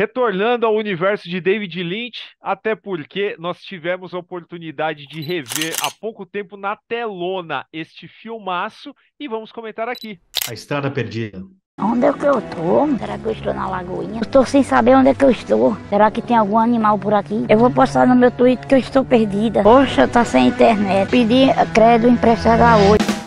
Retornando ao universo de David Lynch, até porque nós tivemos a oportunidade de rever há pouco tempo na telona este filmaço e vamos comentar aqui. A Estrada Perdida. Onde é que eu tô? Será que eu estou na lagoinha? Eu sem saber onde é que eu estou. Será que tem algum animal por aqui? Eu vou postar no meu Twitter que eu estou perdida. Poxa, tá sem internet. Pedi crédito emprestado a hoje.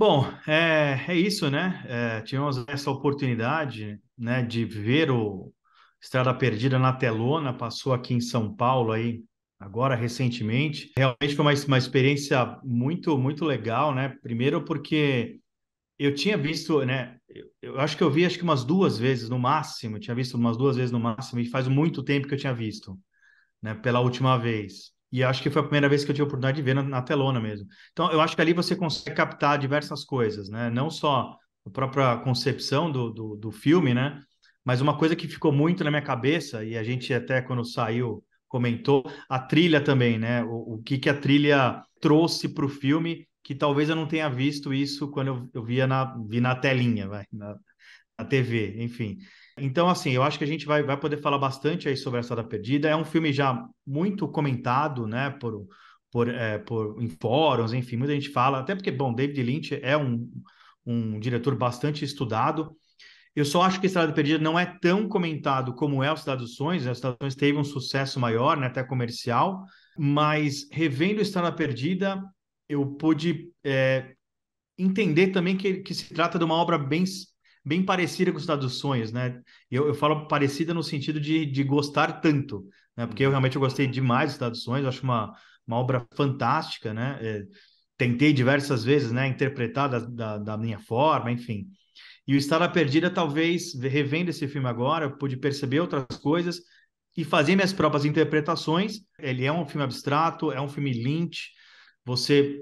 Bom, é, é isso, né? É, tivemos essa oportunidade né, de ver o Estrada Perdida na telona, passou aqui em São Paulo aí agora recentemente. Realmente foi uma, uma experiência muito, muito legal, né? Primeiro porque eu tinha visto, né? Eu, eu acho que eu vi acho que umas duas vezes no máximo, tinha visto umas duas vezes no máximo, e faz muito tempo que eu tinha visto, né? Pela última vez. E acho que foi a primeira vez que eu tive a oportunidade de ver na, na telona mesmo. Então, eu acho que ali você consegue captar diversas coisas, né? Não só a própria concepção do, do, do filme, né? Mas uma coisa que ficou muito na minha cabeça, e a gente até quando saiu comentou, a trilha também, né? O, o que, que a trilha trouxe para o filme, que talvez eu não tenha visto isso quando eu, eu via na, vi na telinha, vai, na, na TV, enfim. Então, assim, eu acho que a gente vai, vai poder falar bastante aí sobre a Estrada Perdida. É um filme já muito comentado, né, por, por, é, por, em fóruns, enfim, muita gente fala. Até porque, bom, David Lynch é um, um diretor bastante estudado. Eu só acho que Estrada Perdida não é tão comentado como é o Cidade dos Sonhos. Né? O Cidade dos Sonhos teve um sucesso maior, né, até comercial. Mas revendo Estrada Perdida, eu pude é, entender também que, que se trata de uma obra bem bem parecida com Cidade dos Sonhos, né? Eu, eu falo parecida no sentido de, de gostar tanto, né? Porque eu uhum. realmente eu gostei demais dos Cidade dos Sonhos, acho uma, uma obra fantástica, né? É, tentei diversas vezes, né? Interpretar da, da, da minha forma, enfim. E o Estrada Perdida, talvez, revendo esse filme agora, eu pude perceber outras coisas e fazer minhas próprias interpretações. Ele é um filme abstrato, é um filme lynch, você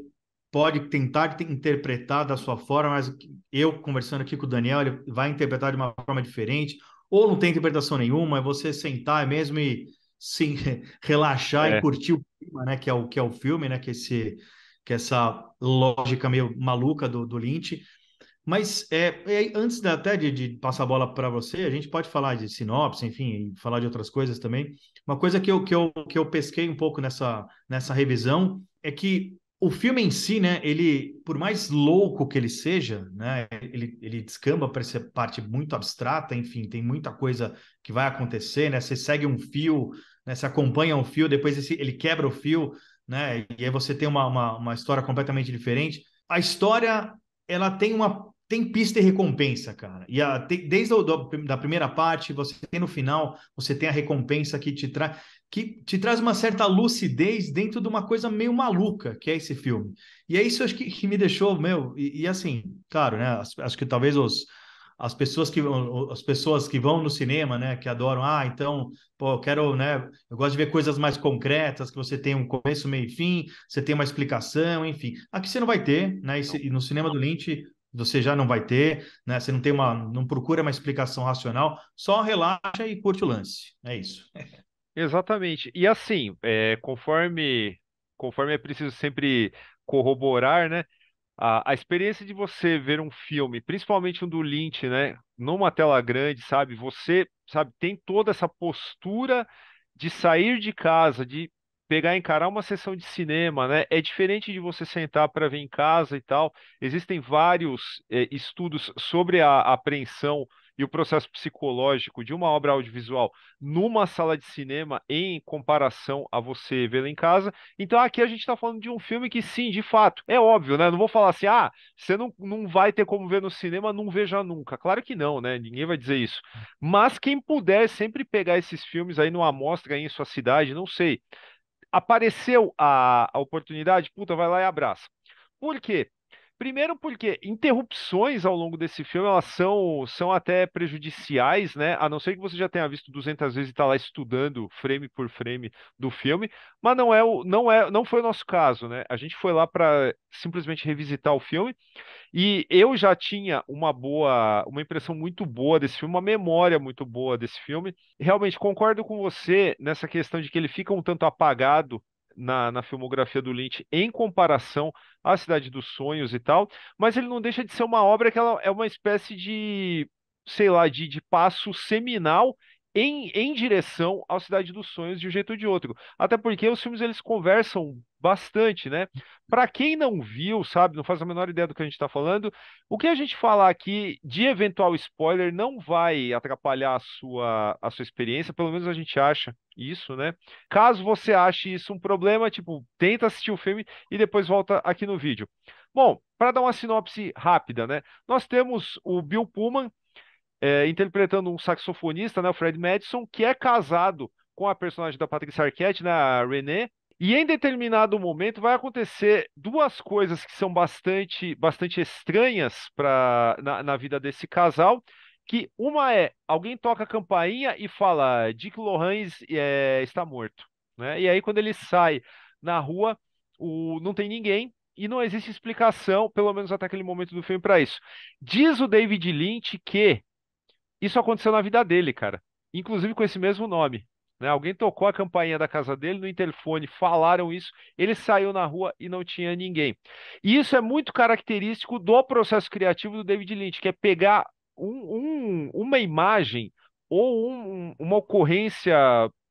pode tentar interpretar da sua forma, mas eu conversando aqui com o Daniel, ele vai interpretar de uma forma diferente, ou não tem interpretação nenhuma, é você sentar mesmo e sim relaxar é. e curtir o clima, né, que é o que é o filme, né, que é esse que é essa lógica meio maluca do, do Lynch. Mas é, é antes da, até de, de, passar a bola para você, a gente pode falar de sinopse, enfim, falar de outras coisas também. Uma coisa que eu, que eu, que eu pesquei um pouco nessa, nessa revisão é que o filme em si, né, ele, por mais louco que ele seja, né, ele, ele descamba para essa parte muito abstrata, enfim, tem muita coisa que vai acontecer, né, você segue um fio, né, você acompanha um fio, depois esse, ele quebra o fio, né, e aí você tem uma, uma, uma história completamente diferente. A história, ela tem uma tem pista e recompensa, cara. E a, tem, desde a do, da primeira parte, você tem no final, você tem a recompensa que te traz que te traz uma certa lucidez dentro de uma coisa meio maluca que é esse filme. E é isso acho que, que me deixou, meu, e, e assim, claro, né? Acho que talvez os, as pessoas que as pessoas que vão no cinema, né, que adoram, ah, então, pô, eu quero, né, eu gosto de ver coisas mais concretas, que você tem um começo, meio e fim, você tem uma explicação, enfim. Aqui você não vai ter, né, e no cinema do Lynch você já não vai ter, né, você não tem uma, não procura uma explicação racional, só relaxa e curte o lance. É isso. Exatamente. E assim, é, conforme, conforme é preciso sempre corroborar, né? A, a experiência de você ver um filme, principalmente um do Lynch, né? Numa tela grande, sabe? Você, sabe, tem toda essa postura de sair de casa, de pegar encarar uma sessão de cinema, né? É diferente de você sentar para ver em casa e tal. Existem vários é, estudos sobre a, a apreensão e o processo psicológico de uma obra audiovisual numa sala de cinema em comparação a você vê-la em casa. Então aqui a gente está falando de um filme que, sim, de fato, é óbvio, né? Não vou falar assim, ah, você não, não vai ter como ver no cinema, não veja nunca. Claro que não, né? Ninguém vai dizer isso. Mas quem puder sempre pegar esses filmes aí numa amostra aí em sua cidade, não sei. Apareceu a, a oportunidade, puta, vai lá e abraça. Por quê? Primeiro porque interrupções ao longo desse filme, elas são, são até prejudiciais, né? A não ser que você já tenha visto 200 vezes e está lá estudando frame por frame do filme, mas não é o não é não foi o nosso caso, né? A gente foi lá para simplesmente revisitar o filme e eu já tinha uma boa, uma impressão muito boa desse filme, uma memória muito boa desse filme. Realmente concordo com você nessa questão de que ele fica um tanto apagado na, na filmografia do Lynch em comparação à Cidade dos Sonhos e tal, mas ele não deixa de ser uma obra que ela é uma espécie de sei lá, de, de passo seminal em, em direção à Cidade dos Sonhos de um jeito ou de outro. Até porque os filmes eles conversam bastante, né? Para quem não viu, sabe, não faz a menor ideia do que a gente está falando, o que a gente falar aqui de eventual spoiler não vai atrapalhar a sua, a sua experiência, pelo menos a gente acha isso, né? Caso você ache isso um problema, tipo, tenta assistir o filme e depois volta aqui no vídeo. Bom, para dar uma sinopse rápida, né? Nós temos o Bill Pullman, é, interpretando um saxofonista, né, o Fred Madison, que é casado com a personagem da Patricia Arquette, né, a Renée, e em determinado momento vai acontecer duas coisas que são bastante, bastante estranhas pra, na, na vida desse casal, que uma é alguém toca a campainha e fala Dick Lohans é, está morto, né? E aí quando ele sai na rua, o, não tem ninguém e não existe explicação, pelo menos até aquele momento do filme para isso. Diz o David Lynch que isso aconteceu na vida dele, cara. Inclusive com esse mesmo nome. Né? Alguém tocou a campainha da casa dele no interfone, falaram isso, ele saiu na rua e não tinha ninguém. E isso é muito característico do processo criativo do David Lynch, que é pegar um, um, uma imagem ou um, uma ocorrência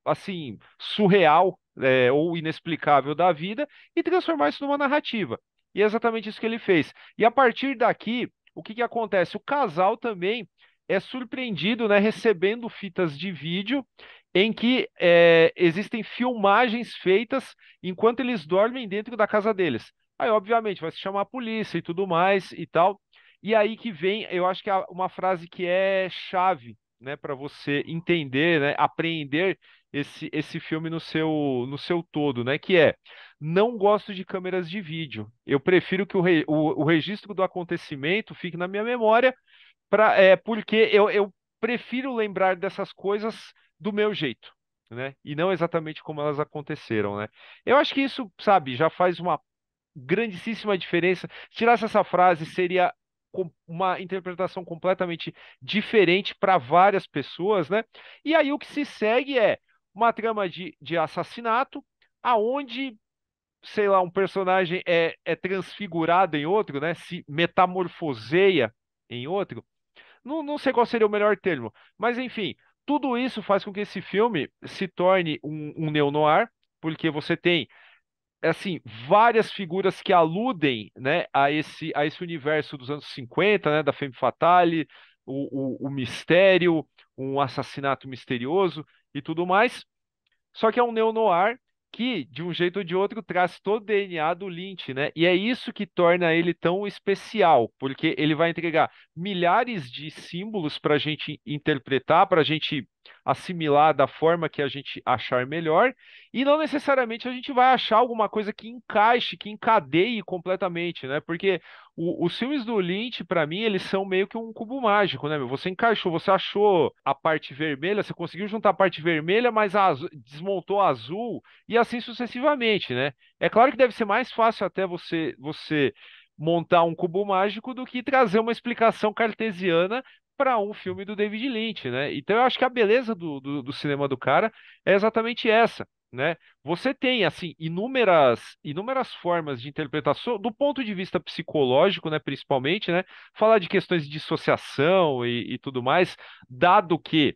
assim surreal é, ou inexplicável da vida e transformar isso numa narrativa. E é exatamente isso que ele fez. E a partir daqui, o que, que acontece? O casal também é surpreendido né, recebendo fitas de vídeo em que é, existem filmagens feitas enquanto eles dormem dentro da casa deles. Aí, obviamente, vai se chamar a polícia e tudo mais e tal. E aí que vem, eu acho que é uma frase que é chave, né, para você entender, né, apreender esse, esse filme no seu, no seu todo, né, que é não gosto de câmeras de vídeo. Eu prefiro que o, re, o, o registro do acontecimento fique na minha memória pra, é, porque eu, eu prefiro lembrar dessas coisas do meu jeito, né? E não exatamente como elas aconteceram, né? Eu acho que isso, sabe, já faz uma grandíssima diferença. tirasse essa frase, seria uma interpretação completamente diferente para várias pessoas, né? E aí o que se segue é uma trama de, de assassinato, aonde, sei lá, um personagem é, é transfigurado em outro, né? Se metamorfoseia em outro, não, não sei qual seria o melhor termo, mas enfim, tudo isso faz com que esse filme se torne um, um neo-noir, porque você tem assim, várias figuras que aludem, né, a esse a esse universo dos anos 50, né, da femme fatale, o, o, o mistério, um assassinato misterioso e tudo mais. Só que é um neo-noir que, de um jeito ou de outro, traz todo o DNA do Lynch, né? E é isso que torna ele tão especial, porque ele vai entregar milhares de símbolos para a gente interpretar, para a gente assimilar da forma que a gente achar melhor, e não necessariamente a gente vai achar alguma coisa que encaixe, que encadeie completamente, né? Porque o, os filmes do Lynch, para mim, eles são meio que um cubo mágico, né? Você encaixou, você achou a parte vermelha, você conseguiu juntar a parte vermelha, mas a azul, desmontou a azul, e assim sucessivamente, né? É claro que deve ser mais fácil até você você montar um cubo mágico do que trazer uma explicação cartesiana para um filme do David Lynch, né? Então eu acho que a beleza do, do, do, cinema do cara é exatamente essa, né? Você tem assim inúmeras inúmeras formas de interpretação do ponto de vista psicológico, né? Principalmente, né? Falar de questões de dissociação e, e tudo mais, dado que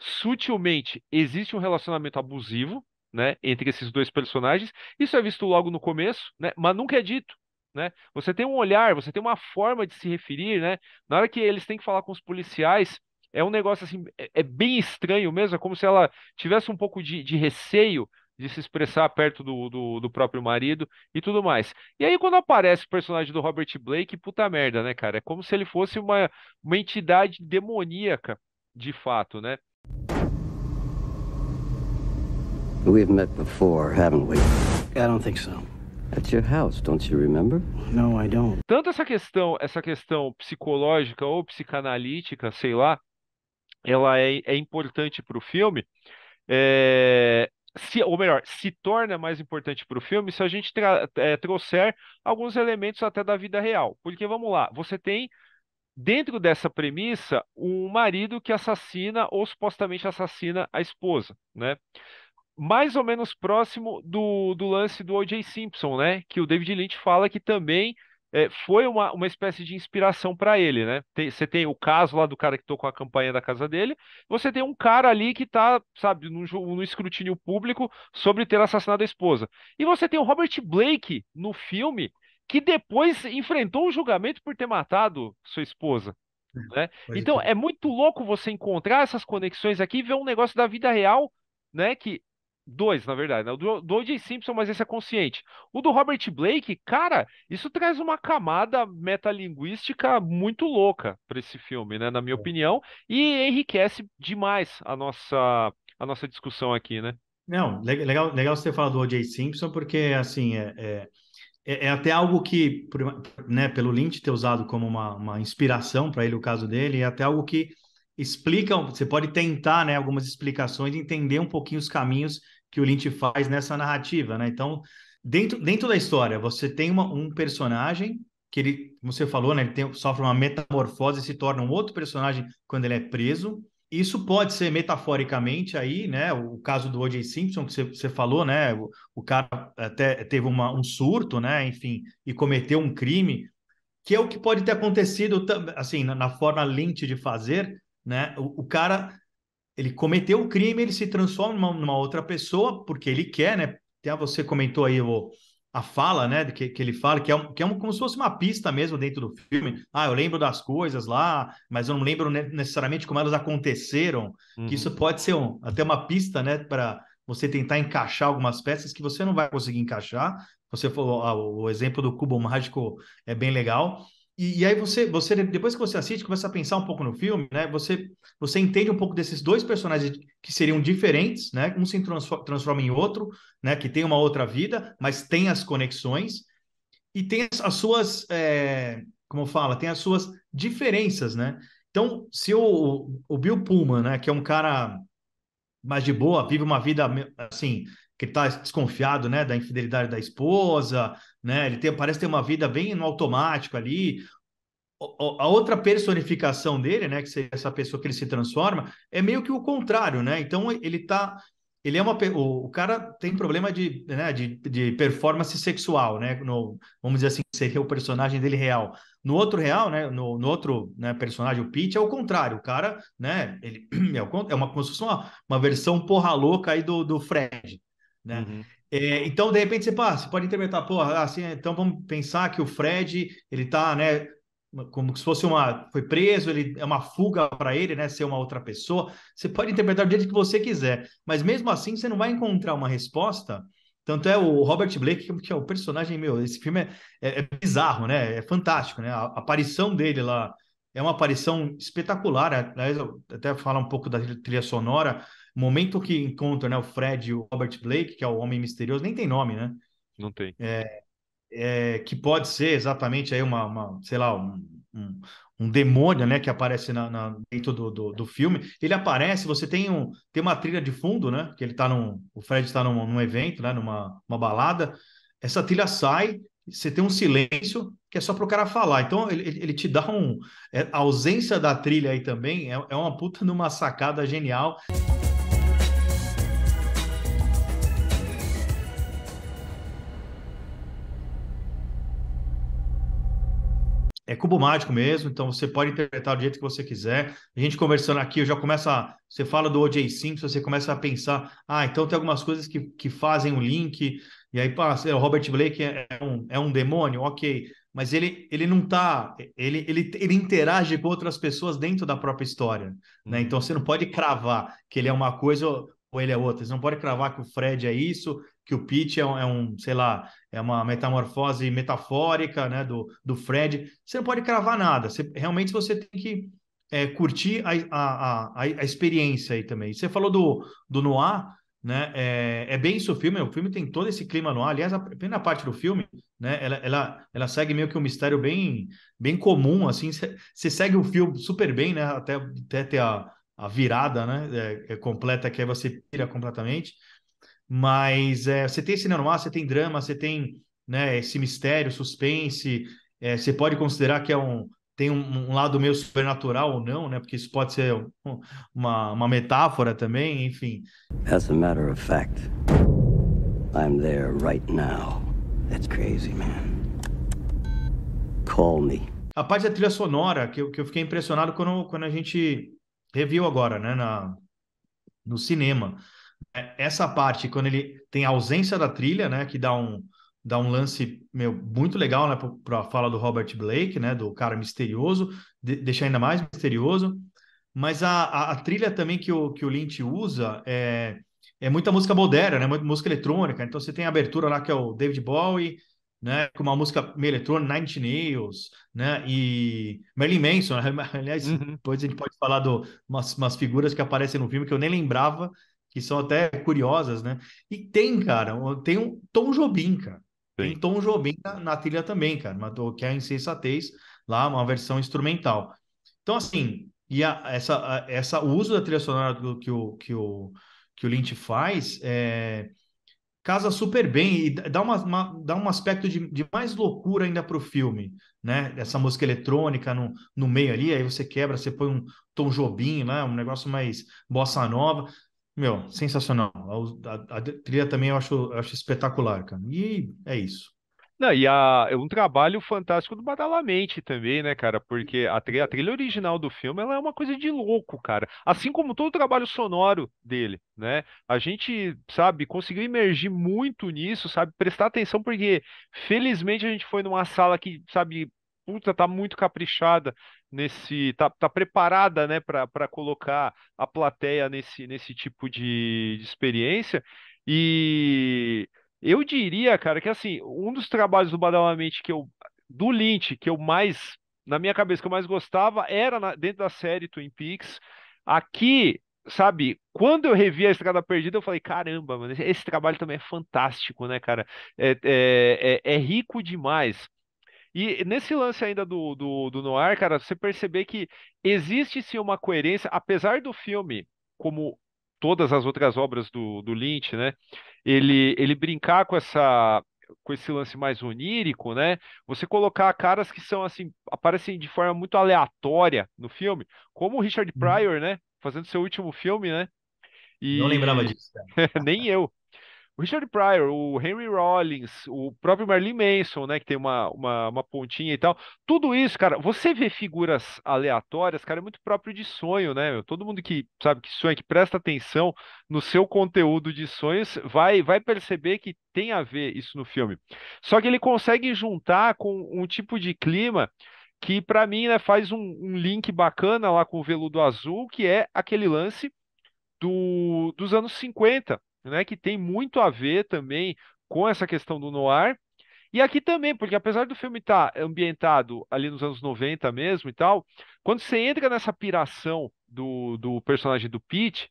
sutilmente existe um relacionamento abusivo, né? Entre esses dois personagens, isso é visto logo no começo, né? Mas nunca é dito, né? Você tem um olhar, você tem uma forma de se referir, né? Na hora que eles têm que falar com os policiais, é um negócio assim, é, é bem estranho mesmo, é como se ela tivesse um pouco de, de receio de se expressar perto do, do, do, próprio marido e tudo mais. E aí, quando aparece o personagem do Robert Blake, puta merda, né, cara? É como se ele fosse uma, uma entidade demoníaca, de fato, né? We've met before, haven't we? I don't think so. That's your house, don't you remember? No, I don't. Tanto essa questão, essa questão psicológica ou psicanalítica, sei lá, ela é, é importante para o filme. É, se, ou melhor, se torna mais importante para o filme se a gente é, trouxer alguns elementos até da vida real. Porque vamos lá, você tem dentro dessa premissa um marido que assassina ou supostamente assassina a esposa, né? mais ou menos próximo do, do lance do O.J. Simpson, né? Que o David Lynch fala que também é, foi uma, uma espécie de inspiração para ele, né? Tem, você tem o caso lá do cara que tocou a campanha da casa dele, você tem um cara ali que tá, sabe, no, no escrutínio público sobre ter assassinado a esposa. E você tem o Robert Blake no filme, que depois enfrentou um julgamento por ter matado sua esposa. É, né? Então, então é muito louco você encontrar essas conexões aqui e ver um negócio da vida real, né? Que Dois, na verdade, né? O do, O.J. Simpson, mas esse é consciente. O do Robert Blake, cara, isso traz uma camada metalinguística muito louca para esse filme, né? Na minha é. opinião, e enriquece demais a nossa, a nossa discussão aqui, né? Não, legal, legal você falar do O.J. Simpson, porque, assim, é, é, é, é até algo que, né, pelo Lynch ter usado como uma, uma inspiração para ele, o caso dele, é até algo que explicam, você pode tentar, né, algumas explicações, entender um pouquinho os caminhos que o Lynch faz nessa narrativa, né? Então, dentro, dentro da história, você tem uma, um personagem que ele, como você falou, né, ele tem, sofre uma metamorfose e se torna um outro personagem quando ele é preso. Isso pode ser metaforicamente aí, né? O caso do O.J. Simpson que você, você falou, né? O, o, cara até teve uma, um surto, né? Enfim, e cometeu um crime, que é o que pode ter acontecido, assim, na, na forma lente de fazer, né? O, o cara ele cometeu o um crime, ele se transforma numa, numa, outra pessoa porque ele quer, né? Até você comentou aí o, a fala, né? Que, que ele fala que é, um, que é um, como se fosse uma pista mesmo dentro do filme. Ah, eu lembro das coisas lá, mas eu não lembro necessariamente como elas aconteceram. Uhum. Que isso uhum. pode ser um, até uma pista, né? Para você tentar encaixar algumas peças que você não vai conseguir encaixar. Você falou, ah, o exemplo do cubo mágico é bem legal. E, e, aí você, você depois que você assiste, começa a pensar um pouco no filme, né? Você, você entende um pouco desses dois personagens que seriam diferentes, né? Um se transforma, em outro, né? Que tem uma outra vida, mas tem as conexões e tem as, as suas, é, como fala, tem as suas diferenças, né? Então, se o, o Bill Pullman, né? Que é um cara mais de boa, vive uma vida assim que está desconfiado, né, da infidelidade da esposa, né? Ele tem, parece ter uma vida bem no automático ali. A outra personificação dele, né, que seria essa pessoa que ele se transforma, é meio que o contrário, né? Então ele tá ele é uma o, o cara tem problema de, né, de, de performance sexual, né? No, vamos dizer assim, seria o personagem dele real. No outro real, né? No, no outro né, personagem, o Pete, é o contrário. O cara, né? Ele é, é, uma construção, uma, uma versão porra louca aí do, do Fred, né? Uhum. É, então, de repente, você, pá, ah, você pode interpretar, ah, assim, então vamos pensar que o Fred, ele tá, né, como se fosse uma, foi preso, ele é uma fuga para ele, né, ser uma outra pessoa. Você pode interpretar do jeito que você quiser, mas mesmo assim você não vai encontrar uma resposta. Tanto é o Robert Blake, que é o personagem meu, esse filme é, é, é bizarro, né? É fantástico, né? A, a aparição dele lá é uma aparição espetacular. eu até falar um pouco da trilha sonora, momento que encontra né, o Fred e o Robert Blake, que é o homem misterioso, nem tem nome, né? Não tem. É, é, que pode ser exatamente aí uma, uma sei lá, um, um, um, demônio, né, que aparece na, na dentro do, do, do, filme. Ele aparece, você tem, um, tem uma trilha de fundo, né, que ele tá num, o Fred está num, num, evento, né, numa uma balada. Essa trilha sai, você tem um silêncio que é só para o cara falar. Então, ele, ele te dá um... É, a ausência da trilha aí também é, é uma puta numa sacada genial. cubo mágico mesmo, então você pode interpretar do jeito que você quiser. A gente conversando aqui, eu já começa a. Você fala do O.J. Simpson, você começa a pensar, ah, então tem algumas coisas que, que fazem um link, e aí, pá, o Robert Blake é, é um, é um demônio, ok mas ele, ele não tá, ele, ele, ele interage com outras pessoas dentro da própria história, né? Uhum. Então você não pode cravar que ele é uma coisa ou ele é outra. Você não pode cravar que o Fred é isso que o Pitch é um, é um, sei lá, é uma metamorfose metafórica, né, do, do Fred. Você não pode cravar nada. Você, realmente você tem que é, curtir a, a, a, a, experiência aí também. Você falou do, do Noir, né? É, é, bem isso o filme. O filme tem todo esse clima no ar. Aliás, a primeira parte do filme, né? Ela, ela, ela segue meio que um mistério bem, bem comum, assim. Você segue o filme super bem, né? Até, até ter a, a virada, né? É, é completa que aí você pira completamente. Mas é, você tem cinema noir, você tem drama, você tem né, esse mistério, suspense. É, você pode considerar que é um, tem um, um, lado meio supernatural ou não, né? Porque isso pode ser uma, uma metáfora também, enfim. As a matter of fact, I'm there right now. That's crazy, man. Call me. A parte da trilha sonora, que eu, que eu fiquei impressionado quando, quando a gente reviu agora, né, na, no cinema. É, essa parte, quando ele tem a ausência da trilha, né, que dá um, dá um lance meu, muito legal né, para a fala do Robert Blake, né, do cara misterioso, de, deixar ainda mais misterioso. Mas a, a, a, trilha também que o, que o Lynch usa é, é muita música moderna, né, muita música eletrônica. Então você tem a abertura lá que é o David Bowie, né, com uma música meio eletrônica, Nine Inch Nails, né, e Merlin Manson, né? aliás, uhum. depois a gente pode falar de umas, umas, figuras que aparecem no filme que eu nem lembrava, que são até curiosas, né? E tem, cara, tem um Tom Jobim, cara. Sim. Tem Tom Jobim na, na, trilha também, cara, que é a Insensatez, lá, uma versão instrumental. Então, assim, e a, essa, a, essa, o uso da trilha sonora que, o, que, o, que o Lynch faz é, casa super bem e dá, uma, uma dá um aspecto de, de mais loucura ainda para o filme, né? Essa música eletrônica no, no meio ali, aí você quebra, você põe um Tom Jobim, né? um negócio mais bossa nova. Meu, sensacional. A, a, a trilha também eu acho, eu acho espetacular, cara. E é isso. Não, e a, é um trabalho fantástico do Badalamente também, né, cara? Porque a, trilha, a trilha original do filme ela é uma coisa de louco, cara. Assim como todo o trabalho sonoro dele, né? A gente, sabe, conseguiu imergir muito nisso, sabe? Prestar atenção, porque felizmente a gente foi numa sala que, sabe, puta, tá muito caprichada nesse. tá, tá preparada, né, para colocar a plateia nesse, nesse tipo de, de experiência. E eu diria, cara, que assim, um dos trabalhos do Badalamente que eu. do Lynch, que eu mais. na minha cabeça, que eu mais gostava, era na, dentro da série Twin Peaks. Aqui, sabe, quando eu revi A Estrada Perdida, eu falei, caramba, mano, esse trabalho também é fantástico, né, cara? É, é, é, é rico demais. E nesse lance ainda do, do, do Noir, cara, você perceber que existe sim uma coerência, apesar do filme, como todas as outras obras do, do Lynch, né? Ele, ele brincar com essa com esse lance mais onírico, né? Você colocar caras que são assim, aparecem de forma muito aleatória no filme, como o Richard uhum. Pryor, né? Fazendo seu último filme, né? E... Não lembrava disso. Nem eu o Richard Pryor, o Henry Rollins, o próprio Marilyn Manson, né, que tem uma, uma, uma, pontinha e tal. Tudo isso, cara, você vê figuras aleatórias, cara, é muito próprio de sonho, né? Meu? Todo mundo que sabe que sonha, que presta atenção no seu conteúdo de sonhos, vai, vai perceber que tem a ver isso no filme. Só que ele consegue juntar com um tipo de clima que para mim né, faz um, um, link bacana lá com o veludo azul, que é aquele lance do, dos anos 50, né, que tem muito a ver também com essa questão do noir. E aqui também, porque apesar do filme estar tá ambientado ali nos anos 90 mesmo e tal, quando você entra nessa piração do, do personagem do Pete,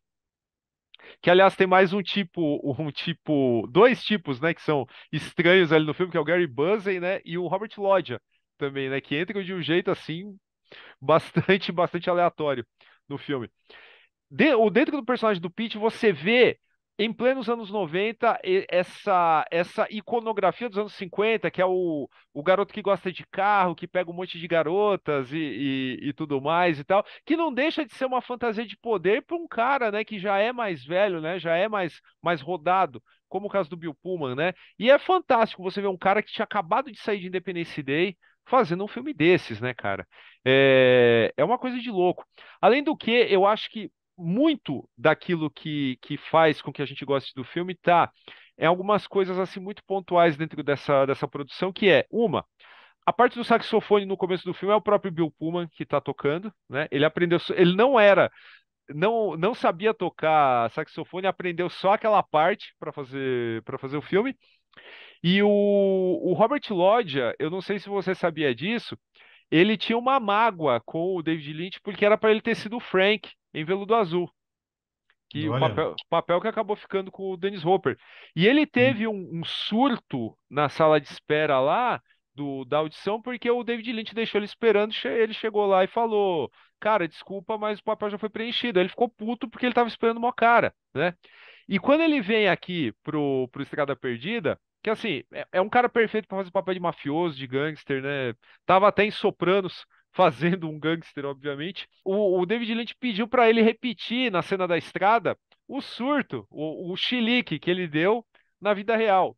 que aliás tem mais um tipo, um tipo, dois tipos, né, que são estranhos ali no filme, que é o Gary Busey, né, e o Robert lodge também, né, que entram de um jeito assim bastante, bastante aleatório no filme. De, dentro do personagem do Pete, você vê em plenos anos 90, essa, essa iconografia dos anos 50, que é o, o garoto que gosta de carro, que pega um monte de garotas e, e, e tudo mais e tal, que não deixa de ser uma fantasia de poder para um cara né, que já é mais velho, né, já é mais, mais rodado, como o caso do Bill Pullman, né? E é fantástico você ver um cara que tinha acabado de sair de Independence Day fazendo um filme desses, né, cara? É, é uma coisa de louco. Além do que, eu acho que muito daquilo que, que faz com que a gente goste do filme está em é algumas coisas assim muito pontuais dentro dessa, dessa produção, que é uma. A parte do saxofone no começo do filme é o próprio Bill Pullman que está tocando, né? Ele aprendeu, ele não era não, não sabia tocar saxofone, aprendeu só aquela parte para fazer para fazer o filme. E o, o Robert Loggia, eu não sei se você sabia disso, ele tinha uma mágoa com o David Lynch porque era para ele ter sido o Frank em veludo azul. Que o papel, papel, que acabou ficando com o Dennis Hopper. E ele teve um, um, surto na sala de espera lá do, da audição, porque o David Lynch deixou ele esperando, ele chegou lá e falou: Cara, desculpa, mas o papel já foi preenchido. Aí ele ficou puto porque ele estava esperando uma cara, né? E quando ele vem aqui pro, pro Estrada Perdida, que assim, é, é um cara perfeito para fazer papel de mafioso, de gangster, né? Tava até em Sopranos, fazendo um gangster, obviamente. O, o David Lynch pediu para ele repetir na cena da estrada o surto, o, o chilique que ele deu na vida real.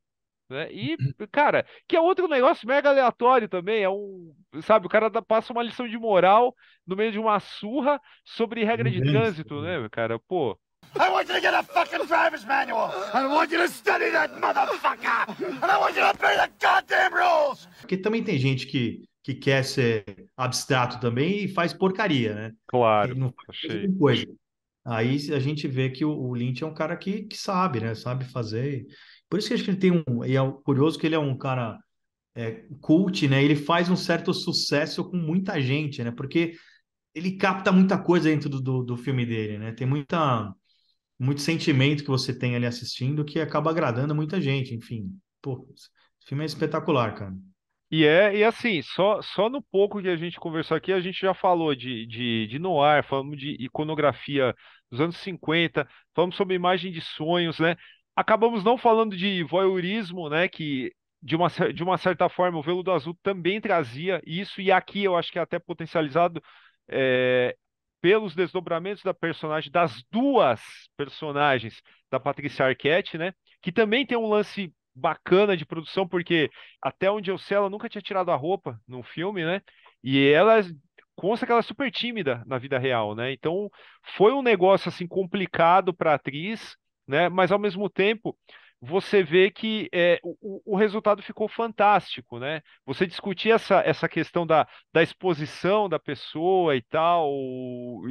Né? E, cara, que é outro negócio mega aleatório também. É um, sabe, o cara dá, passa uma lição de moral no meio de uma surra sobre regra de trânsito, né? né, cara? Pô. I want you to get a fucking driver's manual. I want you to study that motherfucker. And I want you to obey the goddamn rules. Porque também tem gente que que quer ser abstrato também e faz porcaria, né? Claro. não faz achei. coisa. Aí a gente vê que o, o Lynch é um cara que, que sabe, né? Sabe fazer. Por isso que acho que ele tem um. E é curioso que ele é um cara é, cult, né? Ele faz um certo sucesso com muita gente, né? Porque ele capta muita coisa dentro do, do, do filme dele, né? Tem muita muito sentimento que você tem ali assistindo que acaba agradando muita gente, enfim. Pô, esse filme é espetacular, cara. E é, e assim, só, só no pouco que a gente conversou aqui, a gente já falou de, de, de noir, falamos de iconografia dos anos 50, falamos sobre imagem de sonhos, né? Acabamos não falando de voyeurismo, né? Que de uma, de uma certa forma o veludo azul também trazia isso, e aqui eu acho que é até potencializado é, pelos desdobramentos da personagem, das duas personagens da Patrícia Arquette, né? Que também tem um lance bacana de produção, porque até onde eu sei, ela nunca tinha tirado a roupa num filme, né? E ela consta que ela é super tímida na vida real, né? Então foi um negócio assim complicado para a atriz, né? Mas ao mesmo tempo você vê que é, o, o, resultado ficou fantástico, né? Você discutir essa, essa questão da, da exposição da pessoa e tal,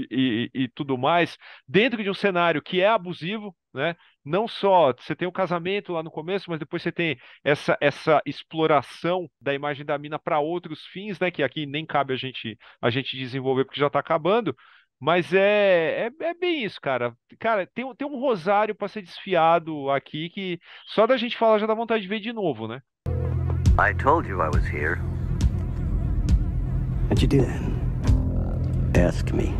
e, e, e tudo mais, dentro de um cenário que é abusivo, né? Não só você tem o casamento lá no começo, mas depois você tem essa, essa exploração da imagem da mina para outros fins, né? Que aqui nem cabe a gente a gente desenvolver porque já está acabando. Mas é, é, é, bem isso, cara. Cara, tem, tem um rosário para ser desfiado aqui que só da gente falar já dá vontade de ver de novo, né? I told you I was here. And you did. Ask me.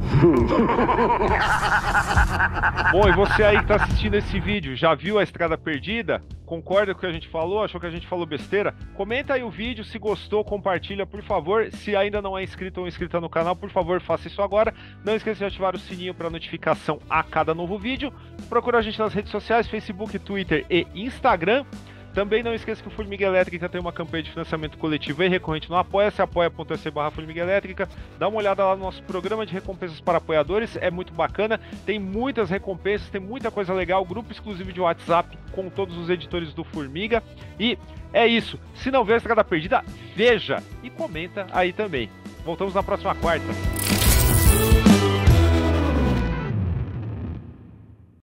Bom, e você aí que tá assistindo esse vídeo, já viu a Estrada Perdida? Concorda com o que a gente falou? Achou que a gente falou besteira? Comenta aí o vídeo, se gostou, compartilha, por favor. Se ainda não é inscrito ou inscrita no canal, por favor, faça isso agora. Não esqueça de ativar o sininho para notificação a cada novo vídeo. Procura a gente nas redes sociais, Facebook, Twitter e Instagram. Também não esqueça que o Formiga Elétrica tem uma campanha de financiamento coletivo e recorrente no apoia-se, apoia.se barra Formiga Elétrica. Dá uma olhada lá no nosso programa de recompensas para apoiadores, é muito bacana. Tem muitas recompensas, tem muita coisa legal, grupo exclusivo de WhatsApp com todos os editores do Formiga. E é isso. Se não vê a Estrada Perdida, veja e comenta aí também. Voltamos na próxima quarta.